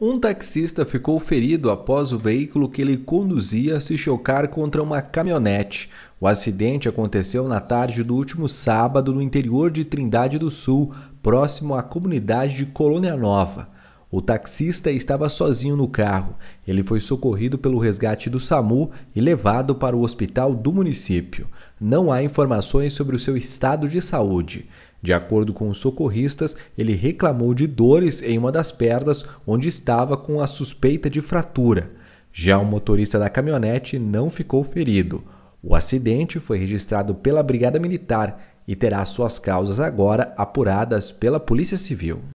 Um taxista ficou ferido após o veículo que ele conduzia se chocar contra uma caminhonete. O acidente aconteceu na tarde do último sábado no interior de Trindade do Sul, próximo à comunidade de Colônia Nova. O taxista estava sozinho no carro. Ele foi socorrido pelo resgate do SAMU e levado para o hospital do município. Não há informações sobre o seu estado de saúde. De acordo com os socorristas, ele reclamou de dores em uma das pernas, onde estava com a suspeita de fratura. Já o motorista da caminhonete não ficou ferido. O acidente foi registrado pela Brigada Militar e terá suas causas agora apuradas pela Polícia Civil.